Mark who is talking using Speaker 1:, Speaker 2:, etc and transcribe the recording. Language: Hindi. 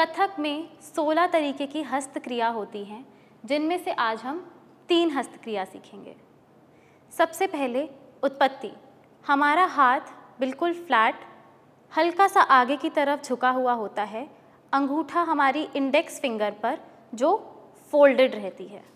Speaker 1: कथक में 16 तरीके की हस्तक्रिया होती हैं जिनमें से आज हम तीन हस्तक्रिया सीखेंगे सबसे पहले उत्पत्ति हमारा हाथ बिल्कुल फ्लैट हल्का सा आगे की तरफ झुका हुआ होता है अंगूठा हमारी इंडेक्स फिंगर पर जो फोल्डेड रहती है